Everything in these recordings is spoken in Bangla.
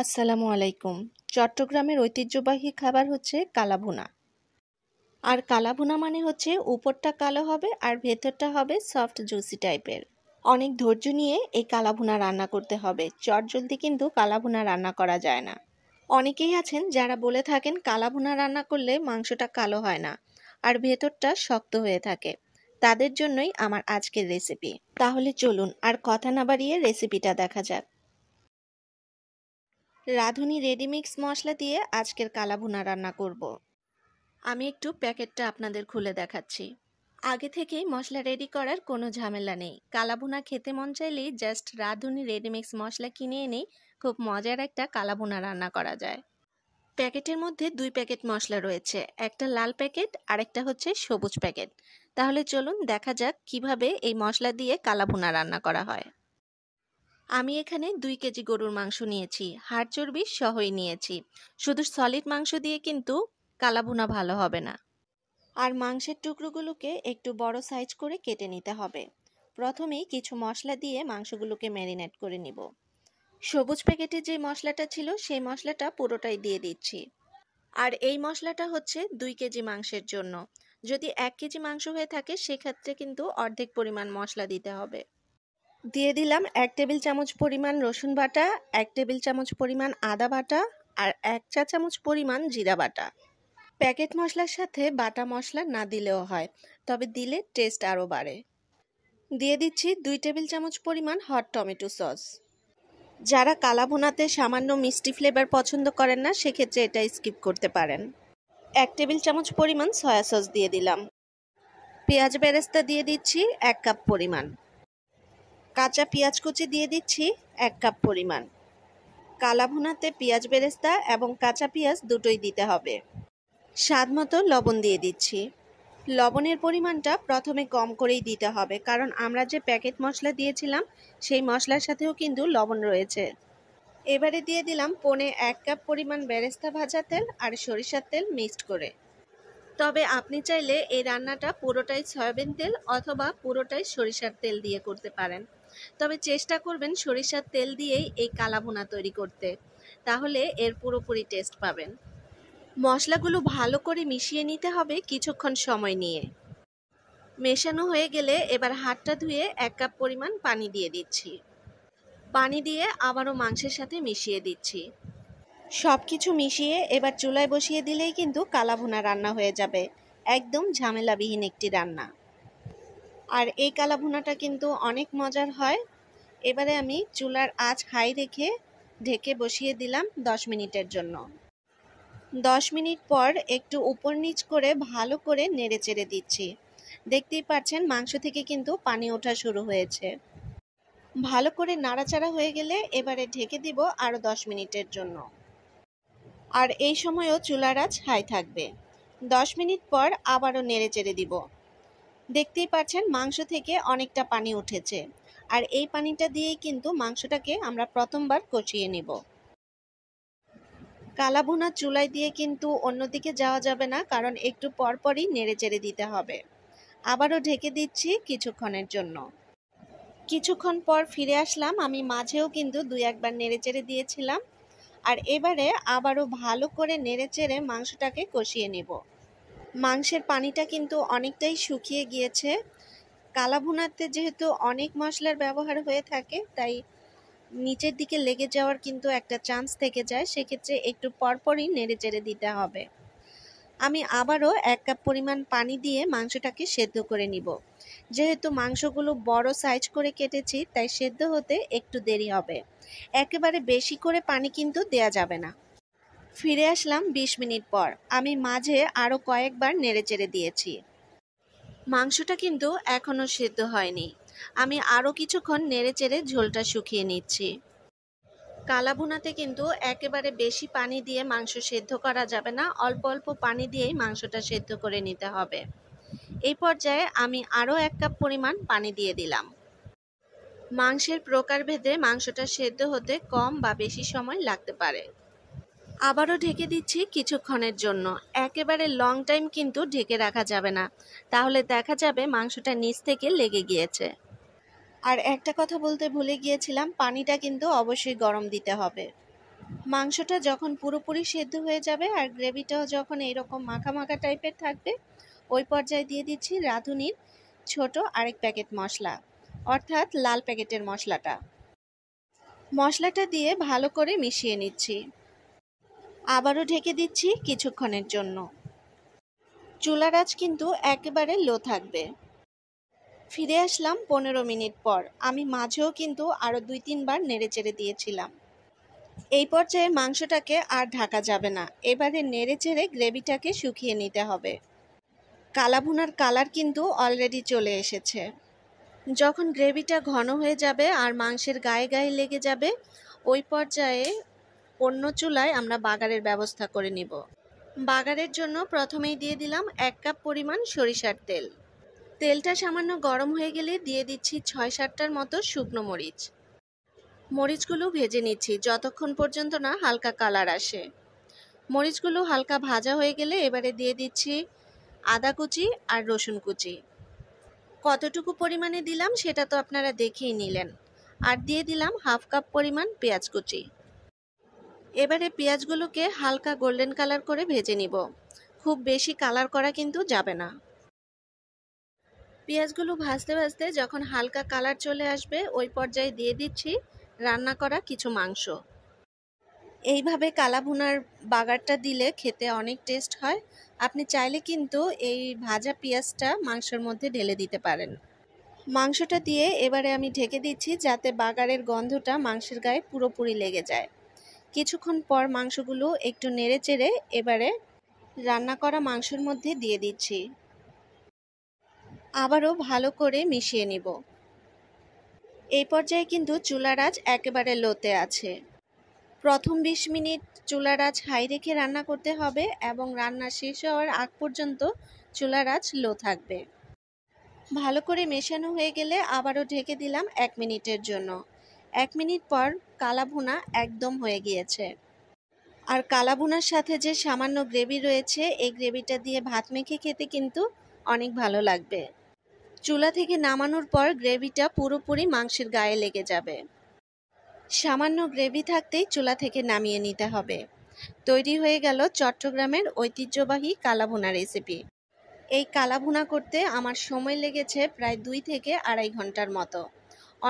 আসসালামু আলাইকুম চট্টগ্রামের ঐতিহ্যবাহী খাবার হচ্ছে কালাভুনা আর কালাভুনা মানে হচ্ছে উপরটা কালো হবে আর ভেতরটা হবে সফট জুসি টাইপের অনেক ধৈর্য নিয়ে এই কালাভুনা রান্না করতে হবে চটজলদি কিন্তু কালাভুনা রান্না করা যায় না অনেকেই আছেন যারা বলে থাকেন কালাভুনা রান্না করলে মাংসটা কালো হয় না আর ভেতরটা শক্ত হয়ে থাকে তাদের জন্যই আমার আজকের রেসিপি তাহলে চলুন আর কথা না বাড়িয়ে রেসিপিটা দেখা যাক রাঁধুনি রেডিমিক্স মশলা দিয়ে আজকের কালাভুনা রান্না করব। আমি একটু প্যাকেটটা আপনাদের খুলে দেখাচ্ছি আগে থেকেই মশলা রেডি করার কোনো ঝামেলা নেই কালাভুনা খেতে মন চাইলেই জাস্ট রাঁধুনি রেডিমিক্স মশলা কিনে এনেই খুব মজার একটা কালাভুনা রান্না করা যায় প্যাকেটের মধ্যে দুই প্যাকেট মশলা রয়েছে একটা লাল প্যাকেট আরেকটা হচ্ছে সবুজ প্যাকেট তাহলে চলুন দেখা যাক কিভাবে এই মশলা দিয়ে কালাভুনা রান্না করা হয় আমি এখানে দুই কেজি গরুর মাংস নিয়েছি হাড় চর্বি সহই নিয়েছি শুধু সলিড মাংস দিয়ে কিন্তু কালাভুনা ভালো হবে না আর মাংসের টুকরোগুলোকে একটু বড় সাইজ করে কেটে নিতে হবে প্রথমেই কিছু মশলা দিয়ে মাংসগুলোকে ম্যারিনেট করে নিব সবুজ প্যাকেটে যে মশলাটা ছিল সেই মশলাটা পুরোটাই দিয়ে দিচ্ছি আর এই মশলাটা হচ্ছে দুই কেজি মাংসের জন্য যদি এক কেজি মাংস হয়ে থাকে সেক্ষেত্রে কিন্তু অর্ধেক পরিমাণ মশলা দিতে হবে দিয়ে দিলাম এক টেবিল চামচ পরিমাণ রসুন বাটা এক টেবিল চামচ পরিমাণ আদা বাটা আর এক চা চামচ পরিমাণ জিরা বাটা প্যাকেট মশলার সাথে বাটা মশলা না দিলেও হয় তবে দিলে টেস্ট আরও বাড়ে দিয়ে দিচ্ছি দুই টেবিল চামচ পরিমাণ হট টমেটো সস যারা কালা ভোনাতে সামান্য মিষ্টি ফ্লেভার পছন্দ করেন না সেক্ষেত্রে এটা স্কিপ করতে পারেন এক টেবিল চামচ পরিমাণ সয়া সস দিয়ে দিলাম পেঁয়াজ বেরেস্তা দিয়ে দিচ্ছি এক কাপ পরিমাণ কাঁচা পেঁয়াজ কুচি দিয়ে দিচ্ছি এক কাপ পরিমাণ কালা ভুনাতে পেঁয়াজ বেরেস্তা এবং কাঁচা পেঁয়াজ দুটোই দিতে হবে স্বাদ মতো লবণ দিয়ে দিচ্ছি লবণের পরিমাণটা প্রথমে কম করেই দিতে হবে কারণ আমরা যে প্যাকেট মশলা দিয়েছিলাম সেই মশলার সাথেও কিন্তু লবণ রয়েছে এবারে দিয়ে দিলাম পনে এক কাপ পরিমাণ বেরেস্তা ভাজা তেল আর সরিষার তেল মিক্সড করে তবে আপনি চাইলে এই রান্নাটা পুরোটাই সয়াবিন তেল অথবা পুরোটাই সরিষার তেল দিয়ে করতে পারেন তবে চেষ্টা করবেন সরিষার তেল দিয়েই এই কালাভুনা তৈরি করতে তাহলে এর পুরোপুরি টেস্ট পাবেন মশলাগুলো ভালো করে মিশিয়ে নিতে হবে কিছুক্ষণ সময় নিয়ে মেশানো হয়ে গেলে এবার হাতটা ধুয়ে এক কাপ পরিমাণ পানি দিয়ে দিচ্ছি পানি দিয়ে আবারও মাংসের সাথে মিশিয়ে দিচ্ছি সব কিছু মিশিয়ে এবার চুলায় বসিয়ে দিলেই কিন্তু কালাভুনা রান্না হয়ে যাবে একদম ঝামেলাবিহীন একটি রান্না আর এই কালাভুনাটা কিন্তু অনেক মজার হয় এবারে আমি চুলার আঁচ হাই রেখে ঢেকে বসিয়ে দিলাম দশ মিনিটের জন্য দশ মিনিট পর একটু উপর নিচ করে ভালো করে নেড়ে চেড়ে দিচ্ছি দেখতেই পাচ্ছেন মাংস থেকে কিন্তু পানি ওঠা শুরু হয়েছে ভালো করে নাড়াচাড়া হয়ে গেলে এবারে ঢেকে দিব আরও দশ মিনিটের জন্য আর এই সময়ও চুলার আঁচ হাই থাকবে দশ মিনিট পর আবারও নেড়ে চেড়ে দিব দেখতেই পাচ্ছেন মাংস থেকে অনেকটা পানি উঠেছে আর এই পানিটা দিয়েই কিন্তু মাংসটাকে আমরা প্রথমবার কষিয়ে নিব কালাভুনা চুলাই দিয়ে কিন্তু অন্যদিকে যাওয়া যাবে না কারণ একটু পরপরই নেড়ে চেড়ে দিতে হবে আবারও ঢেকে দিচ্ছি কিছুক্ষণের জন্য কিছুক্ষণ পর ফিরে আসলাম আমি মাঝেও কিন্তু দুই একবার নেড়ে চেড়ে দিয়েছিলাম আর এবারে আবারও ভালো করে নেড়েচেড়ে মাংসটাকে কষিয়ে নেবো মাংসের পানিটা কিন্তু অনেকটাই শুকিয়ে গিয়েছে ভুনাতে যেহেতু অনেক মশলার ব্যবহার হয়ে থাকে তাই নিচের দিকে লেগে যাওয়ার কিন্তু একটা চান্স থেকে যায় সেক্ষেত্রে একটু পরপরই নেড়ে চেড়ে দিতে হবে আমি আবারও এক কাপ পরিমাণ পানি দিয়ে মাংসটাকে সেদ্ধ করে নিব যেহেতু মাংসগুলো বড় সাইজ করে কেটেছি তাই সেদ্ধ হতে একটু দেরি হবে একেবারে বেশি করে পানি কিন্তু দেয়া যাবে না ফিরে আসলাম ২০ মিনিট পর আমি মাঝে আরও কয়েকবার নেড়েচেড়ে দিয়েছি মাংসটা কিন্তু এখনও সেদ্ধ হয়নি আমি আরও কিছুক্ষণ নেড়েচেড়ে ঝোলটা শুকিয়ে নিচ্ছি কালাভুনাতে কিন্তু একেবারে বেশি পানি দিয়ে মাংস সেদ্ধ করা যাবে না অল্প অল্প পানি দিয়েই মাংসটা সেদ্ধ করে নিতে হবে এই পর্যায়ে আমি আরও এক কাপ পরিমাণ পানি দিয়ে দিলাম মাংসের প্রকারভেদে মাংসটা সেদ্ধ হতে কম বা বেশি সময় লাগতে পারে আবারও ঢেকে দিচ্ছি কিছুক্ষণের জন্য একেবারে লং টাইম কিন্তু ঢেকে রাখা যাবে না তাহলে দেখা যাবে মাংসটা নিচ থেকে লেগে গিয়েছে আর একটা কথা বলতে ভুলে গিয়েছিলাম পানিটা কিন্তু অবশ্যই গরম দিতে হবে মাংসটা যখন পুরোপুরি সেদ্ধ হয়ে যাবে আর গ্রেভিটাও যখন এইরকম মাখা মাখা টাইপের থাকবে ওই পর্যায়ে দিয়ে দিচ্ছি রাঁধুনির ছোট আরেক প্যাকেট মশলা অর্থাৎ লাল প্যাকেটের মশলাটা মশলাটা দিয়ে ভালো করে মিশিয়ে নিচ্ছি আবারও ঢেকে দিচ্ছি কিছুক্ষণের জন্য চুলার গাছ কিন্তু একেবারে লো থাকবে ফিরে আসলাম পনেরো মিনিট পর আমি মাঝেও কিন্তু আরও দুই তিনবার নেড়ে চেড়ে দিয়েছিলাম এই পর্যায়ে মাংসটাকে আর ঢাকা যাবে না এবারে নেড়ে চেড়ে গ্রেভিটাকে শুকিয়ে নিতে হবে কালাভুনার কালার কিন্তু অলরেডি চলে এসেছে যখন গ্রেভিটা ঘন হয়ে যাবে আর মাংসের গায়ে গায়ে লেগে যাবে ওই পর্যায়ে অন্য চুলায় আমরা বাগারের ব্যবস্থা করে নিব বাগারের জন্য প্রথমেই দিয়ে দিলাম এক কাপ পরিমাণ সরিষার তেল তেলটা সামান্য গরম হয়ে গেলে দিয়ে দিচ্ছি ছয় সাতটার মতো শুকনো মরিচ মরিচগুলো ভেজে নিচ্ছি যতক্ষণ পর্যন্ত না হালকা কালার আসে মরিচগুলো হালকা ভাজা হয়ে গেলে এবারে দিয়ে দিচ্ছি আদা কুচি আর রসুন কুচি কতটুকু পরিমাণে দিলাম সেটা তো আপনারা দেখেই নিলেন আর দিয়ে দিলাম হাফ কাপ পরিমাণ পেঁয়াজ কুচি এবারে পেঁয়াজগুলোকে হালকা গোল্ডেন কালার করে ভেজে নিব খুব বেশি কালার করা কিন্তু যাবে না পেঁয়াজগুলো ভাজতে ভাজতে যখন হালকা কালার চলে আসবে ওই পর্যায়ে দিয়ে দিচ্ছি রান্না করা কিছু মাংস এইভাবে কালাভুনার বাগারটা দিলে খেতে অনেক টেস্ট হয় আপনি চাইলে কিন্তু এই ভাজা পেঁয়াজটা মাংসের মধ্যে ঢেলে দিতে পারেন মাংসটা দিয়ে এবারে আমি ঢেকে দিচ্ছি যাতে বাগারের গন্ধটা মাংসের গায়ে পুরোপুরি লেগে যায় কিছুক্ষণ পর মাংসগুলো একটু নেড়ে চেড়ে এবারে রান্না করা মাংসের মধ্যে দিয়ে দিচ্ছি আবারও ভালো করে মিশিয়ে নিব এই পর্যায়ে কিন্তু চুলা রাজ একেবারে লোতে আছে প্রথম ২০ মিনিট চুলারাজ আঁচ হাই রেখে রান্না করতে হবে এবং রান্না শেষ হওয়ার আগ পর্যন্ত চুলার লো থাকবে ভালো করে মেশানো হয়ে গেলে আবারও ঢেকে দিলাম এক মিনিটের জন্য এক মিনিট পর কালাভুনা একদম হয়ে গিয়েছে আর কালাভুনার সাথে যে সামান্য গ্রেভি রয়েছে এই গ্রেভিটা দিয়ে ভাত মেখে খেতে কিন্তু অনেক ভালো লাগবে চুলা থেকে নামানোর পর গ্রেভিটা পুরোপুরি মাংসের গায়ে লেগে যাবে সামান্য গ্রেভি থাকতেই চুলা থেকে নামিয়ে নিতে হবে তৈরি হয়ে গেল চট্টগ্রামের ঐতিহ্যবাহী কালাভুনা রেসিপি এই কালাভুনা করতে আমার সময় লেগেছে প্রায় দুই থেকে আড়াই ঘন্টার মতো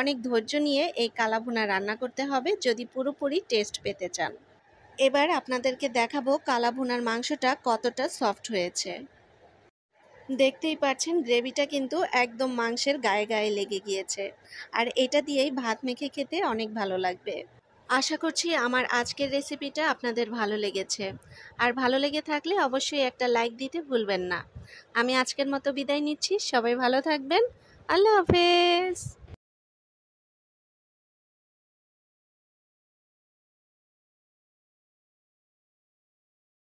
অনেক ধৈর্য নিয়ে এই কালাভুনা রান্না করতে হবে যদি পুরোপুরি টেস্ট পেতে চান এবার আপনাদেরকে দেখাবো কালাভুনার মাংসটা কতটা সফট হয়েছে দেখতেই পাচ্ছেন গ্রেভিটা কিন্তু একদম মাংসের গায়ে গায়ে লেগে গিয়েছে আর এটা দিয়েই ভাত মেখে খেতে অনেক ভালো লাগবে আশা করছি আমার আজকের রেসিপিটা আপনাদের ভালো লেগেছে আর ভালো লেগে থাকলে অবশ্যই একটা লাইক দিতে ভুলবেন না আমি আজকের মতো বিদায় নিচ্ছি সবাই ভালো থাকবেন আল্লাহ হাফেজ